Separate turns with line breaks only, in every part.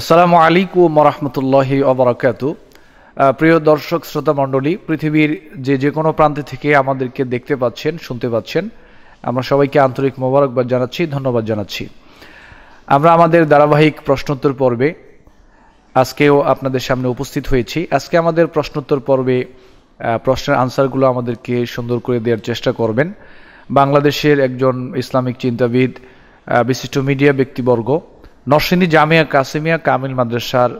আসসালামু আলাইকুম রহমতুল্লাহ অবরাকাত প্রিয় দর্শক শ্রোতা মণ্ডলী পৃথিবীর যে যে কোনো প্রান্তে থেকে আমাদেরকে দেখতে পাচ্ছেন শুনতে পাচ্ছেন আমরা সবাইকে আন্তরিক মোবারকবাদ জানাচ্ছি ধন্যবাদ জানাচ্ছি আমরা আমাদের ধারাবাহিক প্রশ্নোত্তর পর্বে আজকেও আপনাদের সামনে উপস্থিত হয়েছি আজকে আমাদের প্রশ্নোত্তর পর্বে প্রশ্নের আনসারগুলো আমাদেরকে সুন্দর করে দেওয়ার চেষ্টা করবেন বাংলাদেশের একজন ইসলামিক চিন্তাবিদ বিশিষ্ট মিডিয়া ব্যক্তিবর্গ নরসিনী জামিয়া কাসিমিয়া কামিল মাদ্রাসার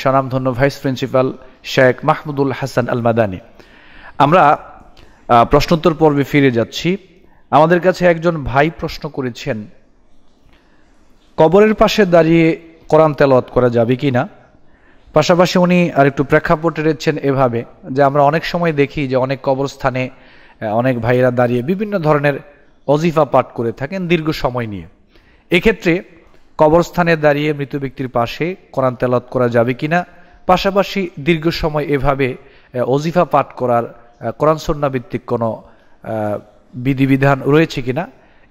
স্বনামধন্য ভাইস প্রিন্সিপাল শেখ মাহমুদুল হাসান আল মাদানি আমরা প্রশ্নোত্তর পর্বে ফিরে যাচ্ছি আমাদের কাছে একজন ভাই প্রশ্ন করেছেন কবরের পাশে দাঁড়িয়ে কোরআন তেলাওয়াত করা যাবে কি না পাশাপাশি উনি আর একটু প্রেক্ষাপটে রেখেছেন এভাবে যে আমরা অনেক সময় দেখি যে অনেক কবরস্থানে অনেক ভাইয়েরা দাঁড়িয়ে বিভিন্ন ধরনের অজিফা পাঠ করে থাকেন দীর্ঘ সময় নিয়ে এক্ষেত্রে কবরস্থানে দাঁড়িয়ে মৃত ব্যক্তির পাশে কোরআন তেলত করা যাবে কিনা পাশাপাশি দীর্ঘ সময় এভাবে অজিফা পাঠ করার কোরআন ভিত্তিক কোনো বিধিবিধান রয়েছে কিনা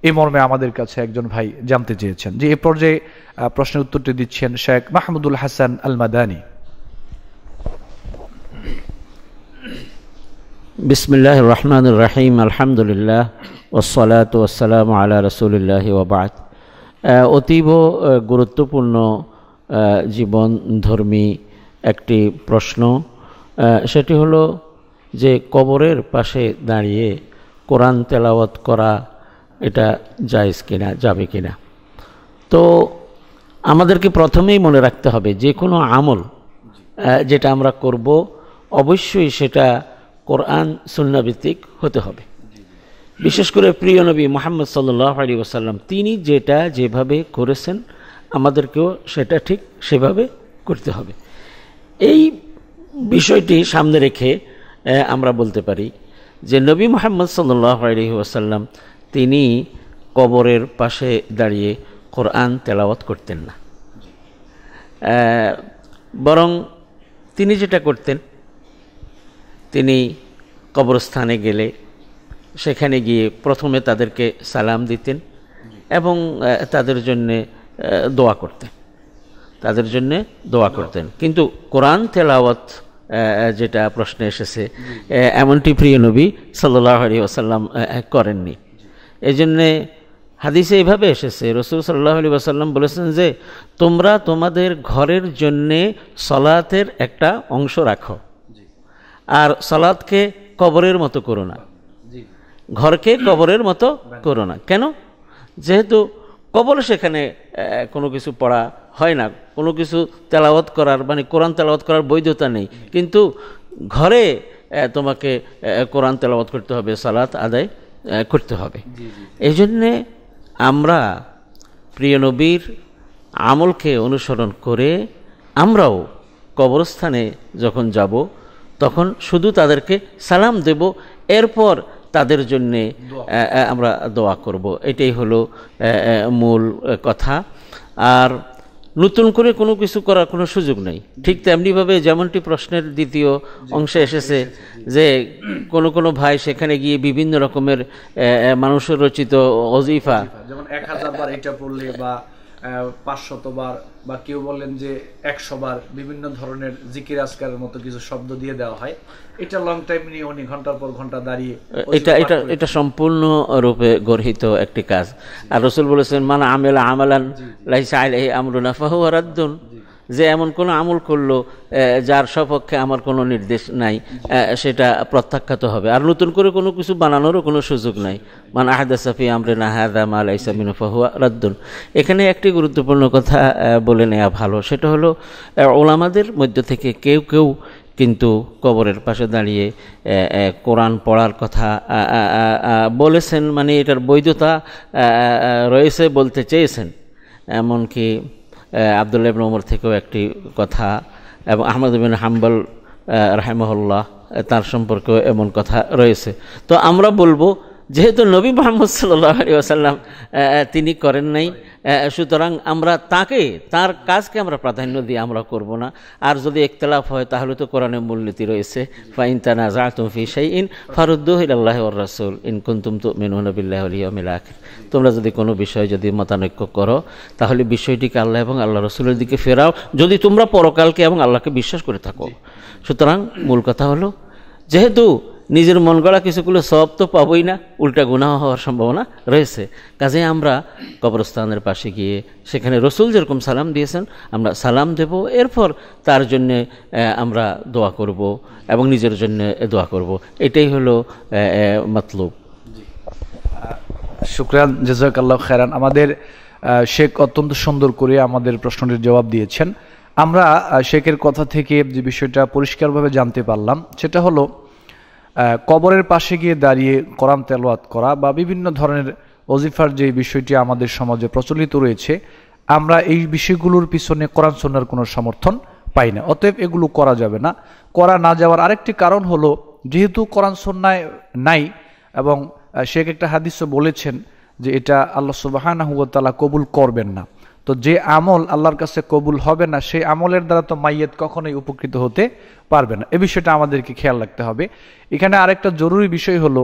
এ মর্মে আমাদের কাছে একজন ভাই জানতে চেয়েছেন যে এ পর্যায়ে প্রশ্নের উত্তরটি দিচ্ছেন শেখ মাহমুদুল হাসান আল মাদানী
বিসমিল্লাহ রহমান রাহিম আলহামদুলিল্লাহ ওসলাত ওসালাম আল্লাহ রসুলিল্লাহ ওবাদ অতীব গুরুত্বপূর্ণ জীবন ধর্মী একটি প্রশ্ন সেটি হলো যে কবরের পাশে দাঁড়িয়ে কোরআন তেলাওয়াত করা এটা জায়জ কিনা যাবে কিনা তো আমাদেরকে প্রথমেই মনে রাখতে হবে যে কোনো আমল যেটা আমরা করব অবশ্যই সেটা কোরআন সুন্নাভিত্তিক হতে হবে বিশেষ করে প্রিয় নবী মোহাম্মদ সাল্লি ওসাল্লাম তিনি যেটা যেভাবে করেছেন আমাদেরকেও সেটা ঠিক সেভাবে করতে হবে এই বিষয়টি সামনে রেখে আমরা বলতে পারি যে নবী মোহাম্মদ সাল্লি ওসাল্লাম তিনি কবরের পাশে দাঁড়িয়ে কোরআন তেলাওয়াত করতেন না বরং তিনি যেটা করতেন তিনি কবরস্থানে গেলে সেখানে গিয়ে প্রথমে তাদেরকে সালাম দিতেন এবং তাদের জন্যে দোয়া করতেন তাদের জন্যে দোয়া করতেন কিন্তু কোরআন তেলাওয়াত যেটা প্রশ্নে এসেছে এমনটি প্রিয় নবী সাল্লি আলী আসাল্লাম করেননি এই জন্যে হাদিসে এইভাবে এসেছে রসুল সাল্লাহ আলী আসাল্লাম বলেছেন যে তোমরা তোমাদের ঘরের জন্যে সলাতের একটা অংশ রাখো আর সলাদকে কবরের মতো করো না ঘরকে কবরের মতো করো না কেন যেহেতু কবর সেখানে কোনো কিছু পড়া হয় না কোনো কিছু তেলাওয়াত করার মানে কোরআন তেলাওয়াত করার বৈধতা নেই কিন্তু ঘরে তোমাকে কোরআন তেলাওয়াত করতে হবে সালাত আদায় করতে হবে এই জন্যে আমরা প্রিয় নবীর আমলকে অনুসরণ করে আমরাও কবরস্থানে যখন যাব তখন শুধু তাদেরকে সালাম দেব এরপর তাদের জন্যে আমরা দোয়া করব। এটাই হলো মূল কথা আর নতুন করে কোনো কিছু করার কোনো সুযোগ নেই ঠিক তেমনিভাবে যেমনটি প্রশ্নের দ্বিতীয় অংশে এসেছে যে কোন কোন ভাই সেখানে গিয়ে বিভিন্ন রকমের মানুষের রচিত অজিফা
যেমন এক হাজার এটা বা পাঁচশতবার বা কেউ বলেন যে একশোবার বিভিন্ন ধরনের জিকির আজকারের মতো কিছু শব্দ দিয়ে দেওয়া হয় এটা লং টাইম নিয়ে উনি ঘন্টার পর ঘন্টা দাঁড়িয়ে এটা এটা
এটা সম্পূর্ণ রূপে গর্হিত একটি কাজ আর রসুল বলেছেন মানে আমেলা আমালান লাইসা আমরুনা ফাহু রাদ্দুন যে এমন কোনো আমল করলো যার সপক্ষে আমার কোনো নির্দেশ নাই সেটা প্রত্যাখ্যাত হবে আর নতুন করে কোনো কিছু বানানোরও কোনো সুযোগ নাই মান আহাদা সাফি আমরে নাহাদা মাল ইসামিন ফাহুয়া রাদ্দুন এখানে একটি গুরুত্বপূর্ণ কথা বলে নেওয়া ভালো সেটা হলো ওলামাদের মধ্য থেকে কেউ কেউ কিন্তু কবরের পাশে দাঁড়িয়ে কোরআন পড়ার কথা বলেছেন মানে এটার বৈধতা রয়েছে বলতে চেয়েছেন এমনকি আবদুল্লাহ ইবন ওমর থেকেও একটি কথা এবং আহমদ বিন হাম্বল রাহেমহল্লাহ তার সম্পর্কেও এমন কথা রয়েছে তো আমরা বলবো যেহেতু নবী মোহাম্মদ সাল্লি আসাল্লাম তিনি করেন নাই সুতরাং আমরা তাকে তার কাজকে আমরা প্রাধান্য দিয়ে আমরা করব না আর যদি একতলাফ হয় তাহলে তো কোরআনে মূলনীতি রয়েছে ফাইন তানা তুমি সেই ইন ফারুদ্দোহিল রাসুল ইন কুন্তুম তো মেনুনবিল্লাহ আলিয়া তোমরা যদি কোনো বিষয় যদি মতানৈক্য করো তাহলে বিষয়টিকে আল্লাহ এবং আল্লাহ রসুলের দিকে ফেরাও যদি তোমরা পরকালকে এবং আল্লাহকে বিশ্বাস করে থাকো সুতরাং মূল কথা হলো যেহেতু নিজের মন গড়া কিছুগুলো সব তো পাবই না উল্টা গুণাহ হওয়ার সম্ভাবনা রয়েছে কাজে আমরা কবরস্থানের পাশে গিয়ে সেখানে রসুল যেরকম সালাম দিয়েছেন আমরা সালাম দেব এরপর তার জন্য আমরা দোয়া করব এবং নিজের জন্য দোয়া
করব এটাই হলো মতলব শুক্রান জেজাকাল্লাহ খেরান আমাদের শেখ অত্যন্ত সুন্দর করে আমাদের প্রশ্নটির জবাব দিয়েছেন আমরা শেখের কথা থেকে যে বিষয়টা পরিষ্কারভাবে জানতে পারলাম সেটা হলো কবরের পাশে গিয়ে দাঁড়িয়ে কোরআন তেলোয়াত করা বা বিভিন্ন ধরনের ওজিফার যে বিষয়টি আমাদের সমাজে প্রচলিত রয়েছে আমরা এই বিষয়গুলোর পিছনে কোরআন সন্ন্যার কোনো সমর্থন পাই না অতএব এগুলো করা যাবে না করা না যাওয়ার আরেকটি কারণ হলো যেহেতু কোরআন সন্ন্যায় নাই এবং শেখ একটা হাদিসও বলেছেন যে এটা আল্লাহ সুবাহানা হুয়া তালা কবুল করবেন না তো যে আমল আল্লাহর কাছে কবুল হবে না সেই আমলের দ্বারা তো মাইয়েত কখনোই উপকৃত হতে পারবে না এ বিষয়টা আমাদেরকে খেয়াল রাখতে হবে এখানে আরেকটা জরুরি বিষয় হলো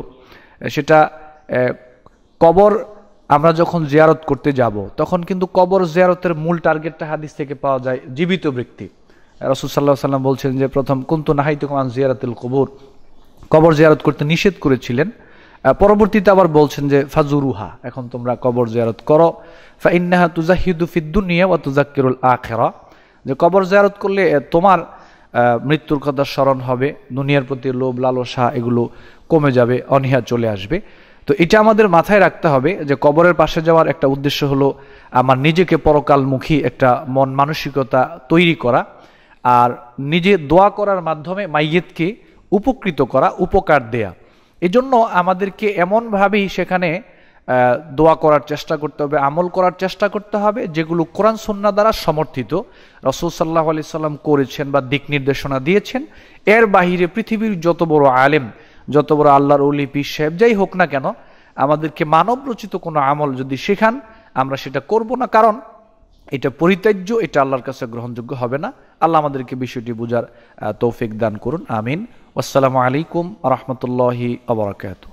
সেটা কবর আমরা যখন জিয়ারত করতে যাব তখন কিন্তু কবর জিয়ারতের মূল টার্গেটটা হাদিস থেকে পাওয়া যায় জীবিত ব্যক্তি রসুল সাল্লাহ সাল্লাম বলছেন যে প্রথম কুন্তু নাহাই তুকমান জিয়ারাতুল কবর কবর জিয়ারত করতে নিষেধ করেছিলেন পরবর্তীতে আবার বলছেন যে ফাজুরুহা এখন তোমরা কবর জয়ারত করো ফা তুজা তুজাহিদু ফিদ্দুনিয়া ওয়া তুজাক্কিরুল আখেরা যে কবর জয়ারত করলে তোমার মৃত্যুর কথা স্মরণ হবে দুনিয়ার প্রতি লোভ লালসা এগুলো কমে যাবে অনীহা চলে আসবে তো এটা আমাদের মাথায় রাখতে হবে যে কবরের পাশে যাওয়ার একটা উদ্দেশ্য হলো আমার নিজেকে পরকালমুখী একটা মন মানসিকতা তৈরি করা আর নিজে দোয়া করার মাধ্যমে মাইয়েতকে উপকৃত করা উপকার দেয়া এজন্য আমাদেরকে এমনভাবেই সেখানে দোয়া করার চেষ্টা করতে হবে আমল করার চেষ্টা করতে হবে যেগুলো কোরআন সন্না দ্বারা সমর্থিত রসুল সাল্লাহ আলি সাল্লাম করেছেন বা দিক নির্দেশনা দিয়েছেন এর বাহিরে পৃথিবীর যত বড় আলেম যত বড় আল্লাহর উলি পীর সাহেব যাই হোক না কেন আমাদেরকে মানব রচিত কোনো আমল যদি শেখান আমরা সেটা করব না কারণ এটা পরিত্যাজ্য এটা আল্লাহর কাছে গ্রহণযোগ্য হবে না আল্লাহ আমাদেরকে বিষয়টি বোঝার তৌফিক দান করুন আমিন আসসালামু আলাইকুম রহমতুল্লাহি আবরকাত